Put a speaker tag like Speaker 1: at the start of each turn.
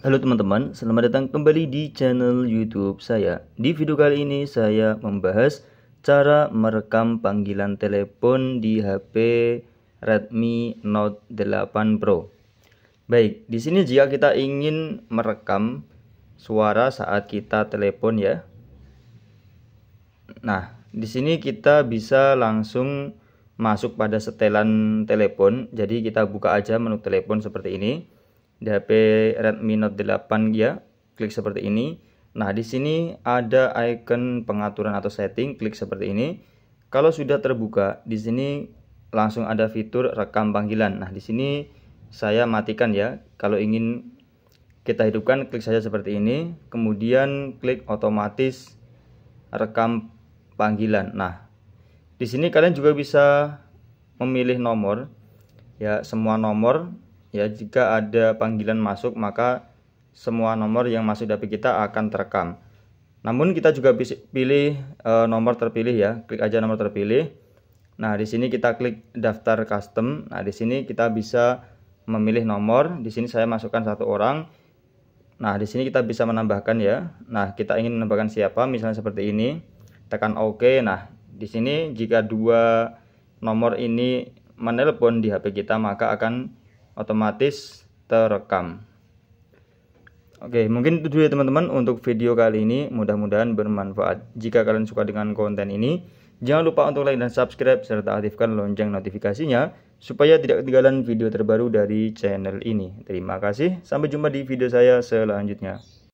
Speaker 1: Halo teman-teman, selamat datang kembali di channel YouTube saya. Di video kali ini saya membahas cara merekam panggilan telepon di HP Redmi Note 8 Pro. Baik, di sini jika kita ingin merekam suara saat kita telepon ya. Nah, di sini kita bisa langsung masuk pada setelan telepon. Jadi kita buka aja menu telepon seperti ini di HP Redmi Note 8 ya klik seperti ini nah di sini ada icon pengaturan atau setting klik seperti ini kalau sudah terbuka di sini langsung ada fitur rekam panggilan nah di sini saya matikan ya kalau ingin kita hidupkan klik saja seperti ini kemudian klik otomatis rekam panggilan nah di sini kalian juga bisa memilih nomor ya semua nomor ya jika ada panggilan masuk maka semua nomor yang masuk di HP kita akan terekam namun kita juga bisa pilih e, nomor terpilih ya klik aja nomor terpilih nah di sini kita klik daftar custom nah di sini kita bisa memilih nomor di sini saya masukkan satu orang nah di sini kita bisa menambahkan ya nah kita ingin menambahkan siapa misalnya seperti ini tekan OK nah di sini jika dua nomor ini menelpon di HP kita maka akan otomatis terekam Oke mungkin itu dulu ya teman-teman untuk video kali ini mudah-mudahan bermanfaat jika kalian suka dengan konten ini jangan lupa untuk like dan subscribe serta aktifkan lonceng notifikasinya supaya tidak ketinggalan video terbaru dari channel ini terima kasih sampai jumpa di video saya selanjutnya